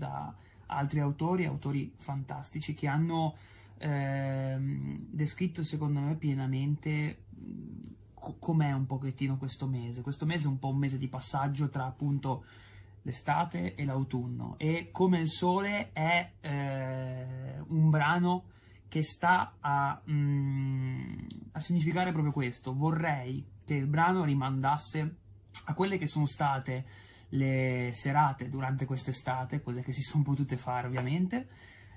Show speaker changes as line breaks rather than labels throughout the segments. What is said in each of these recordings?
da altri autori, autori fantastici, che hanno ehm, descritto secondo me pienamente co- com'è un pochettino questo mese. Questo mese è un po' un mese di passaggio tra appunto l'estate e l'autunno e come il sole è eh, un brano che sta a, mm, a significare proprio questo. Vorrei che il brano rimandasse a quelle che sono state le serate durante quest'estate, quelle che si sono potute fare ovviamente,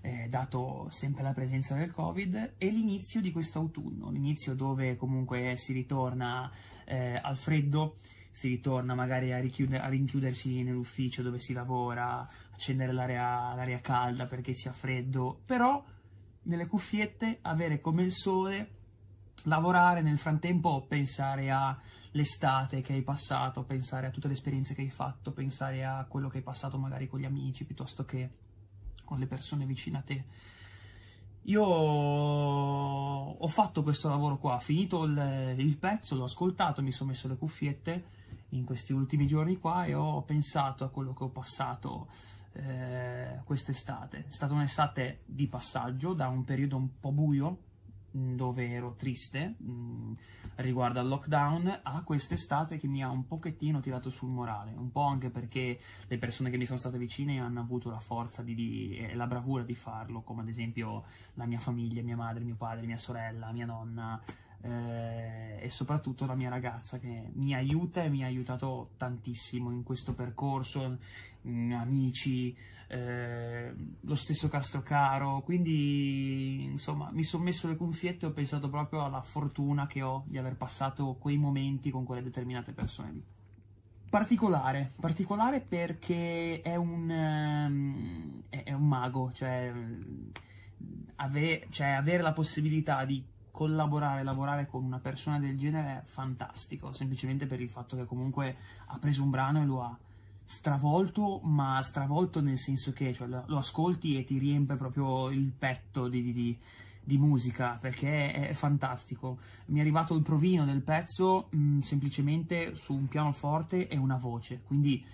eh, dato sempre la presenza del Covid, e l'inizio di quest'autunno, l'inizio dove comunque si ritorna eh, al freddo, si ritorna magari a, a, rinchiudersi nell'ufficio dove si lavora, accendere l'aria calda perché sia freddo, però nelle cuffiette avere come il sole lavorare, nel frattempo pensare all'estate che hai passato, pensare a tutte le esperienze che hai fatto, pensare a quello che hai passato magari con gli amici piuttosto che con le persone vicine a te. Io ho fatto questo lavoro qua, ho finito il, il pezzo, l'ho ascoltato, mi sono messo le cuffiette in questi ultimi giorni qua e ho pensato a quello che ho passato eh, quest'estate. È stata un'estate di passaggio da un periodo un po' buio dove ero triste mh, mm, riguardo al lockdown a quest'estate che mi ha un pochettino tirato sul morale, un po' anche perché le persone che mi sono state vicine hanno avuto la forza di, di, e la bravura di farlo, come ad esempio la mia famiglia, mia madre, mio padre, mia sorella, mia nonna, eh, e soprattutto la mia ragazza che mi aiuta e mi ha aiutato tantissimo in questo percorso, mh, mm, amici, eh, lo stesso Castrocaro, quindi insomma mi sono messo le cuffiette e ho pensato proprio alla fortuna che ho di aver passato quei momenti con quelle determinate persone lì. Particolare, particolare perché è un, um, è, è un mago, cioè, mm, ave, cioè avere la possibilità di collaborare, lavorare con una persona del genere è fantastico, semplicemente per il fatto che comunque ha preso un brano e lo ha stravolto, ma stravolto nel senso che cioè, lo, ascolti e ti riempie proprio il petto di, di, di, musica, perché è, fantastico. Mi è arrivato il provino del pezzo mh, mm, semplicemente su un pianoforte e una voce, quindi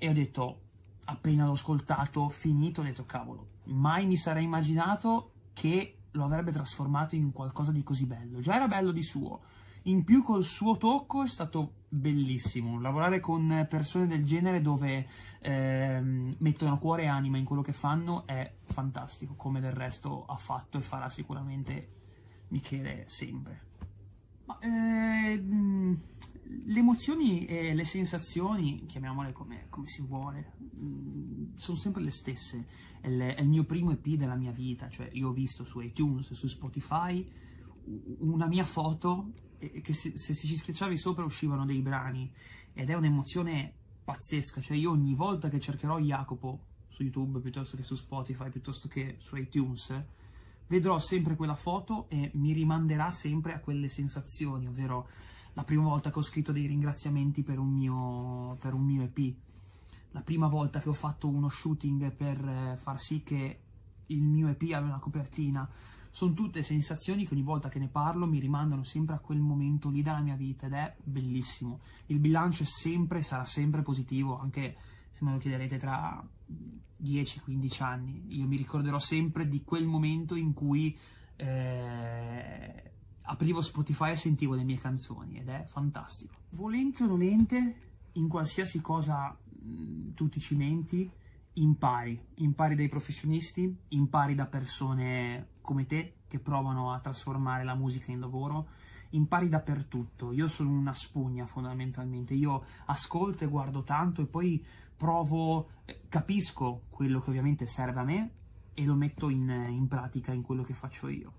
e ho detto, appena l'ho ascoltato, finito, ho detto cavolo, mai mi sarei immaginato che lo avrebbe trasformato in qualcosa di così bello. Già era bello di suo, in più col suo tocco è stato bellissimo. Lavorare con persone del genere dove ehm, mettono cuore e anima in quello che fanno è fantastico, come del resto ha fatto e farà sicuramente Michele sempre. Ma, ehm, le emozioni e le sensazioni, chiamiamole come, come si vuole, mm, sono sempre le stesse. È, le, è, il mio primo EP della mia vita, cioè io ho visto su iTunes, su Spotify, una mia foto che se, se ci schiacciavi sopra uscivano dei brani ed è un'emozione pazzesca, cioè io ogni volta che cercherò Jacopo su YouTube piuttosto che su Spotify, piuttosto che su iTunes, vedrò sempre quella foto e mi rimanderà sempre a quelle sensazioni, ovvero la prima volta che ho scritto dei ringraziamenti per un mio, per un mio EP, la prima volta che ho fatto uno shooting per eh, far sì che il mio EP abbia una copertina. Sono tutte sensazioni che ogni volta che ne parlo mi rimandano sempre a quel momento lì della mia vita ed è bellissimo. Il bilancio è sempre, sarà sempre positivo, anche se me lo chiederete tra 10-15 anni. Io mi ricorderò sempre di quel momento in cui eh, aprivo Spotify e sentivo le mie canzoni ed è fantastico. Volente o nolente, in qualsiasi cosa mm, tu ti cimenti, impari, impari dai professionisti, impari da persone come te che provano a trasformare la musica in lavoro, impari dappertutto. Io sono una spugna fondamentalmente, io ascolto e guardo tanto e poi provo, eh, capisco quello che ovviamente serve a me e lo metto in, in pratica in quello che faccio io.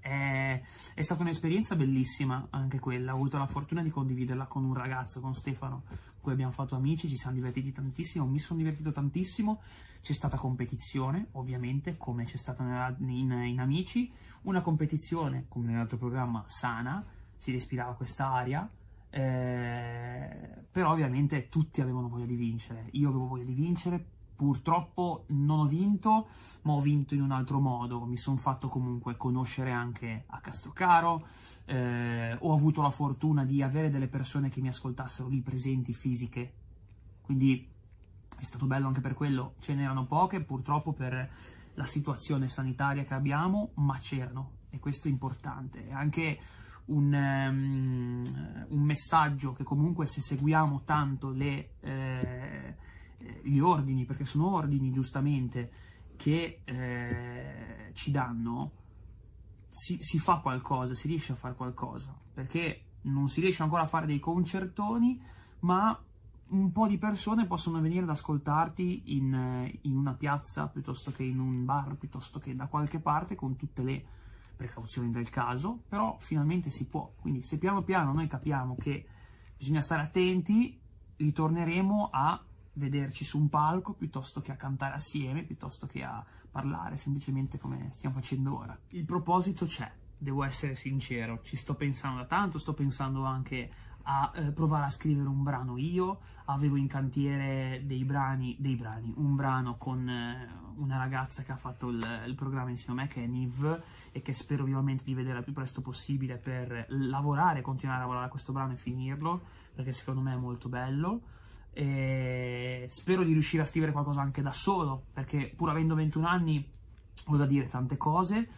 È, è, stata un'esperienza bellissima anche quella, ho avuto la fortuna di condividerla con un ragazzo, con Stefano, con cui abbiamo fatto amici, ci siamo divertiti tantissimo, mi sono divertito tantissimo, c'è stata competizione ovviamente come c'è stata in, in, in Amici, una competizione come nell'altro programma sana, si respirava quest'aria, eh, però ovviamente tutti avevano voglia di vincere, io avevo voglia di vincere purtroppo non ho vinto, ma ho vinto in un altro modo, mi sono fatto comunque conoscere anche a Castrocaro, eh, ho avuto la fortuna di avere delle persone che mi ascoltassero lì presenti, fisiche, quindi è stato bello anche per quello, ce n'erano poche purtroppo per la situazione sanitaria che abbiamo, ma c'erano e questo è importante, è anche un, um, un messaggio che comunque se seguiamo tanto le... Eh, eh, gli ordini, perché sono ordini giustamente che eh, ci danno, si, si fa qualcosa, si riesce a fare qualcosa, perché non si riesce ancora a fare dei concertoni, ma un po' di persone possono venire ad ascoltarti in, in, una piazza piuttosto che in un bar, piuttosto che da qualche parte con tutte le precauzioni del caso, però finalmente si può. Quindi se piano piano noi capiamo che bisogna stare attenti, ritorneremo a vederci su un palco piuttosto che a cantare assieme, piuttosto che a parlare semplicemente come stiamo facendo ora. Il proposito c'è, devo essere sincero, ci sto pensando da tanto, sto pensando anche a eh, provare a scrivere un brano io, avevo in cantiere dei brani, dei brani, un brano con eh, una ragazza che ha fatto il, il, programma insieme a me che è Niv e che spero vivamente di vedere il più presto possibile per lavorare, continuare a lavorare a questo brano e finirlo perché secondo me è molto bello e spero di riuscire a scrivere qualcosa anche da solo, perché pur avendo 21 anni ho da dire tante cose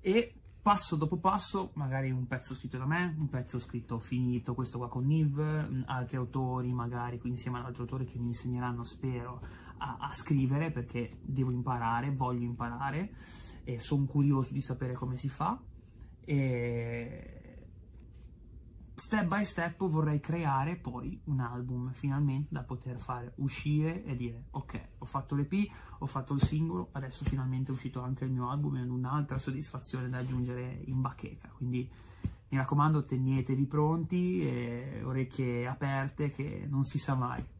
e passo dopo passo, magari un pezzo scritto da me, un pezzo scritto finito, questo qua con Niv, mm, altri autori magari insieme ad altri autori che mi insegneranno, spero, a, a scrivere perché devo imparare, voglio imparare e sono curioso di sapere come si fa. E step by step vorrei creare poi un album finalmente da poter fare uscire e dire ok ho fatto l'EP, ho fatto il singolo, adesso finalmente è uscito anche il mio album e un'altra soddisfazione da aggiungere in bacheca, quindi mi raccomando tenetevi pronti e orecchie aperte che non si sa mai.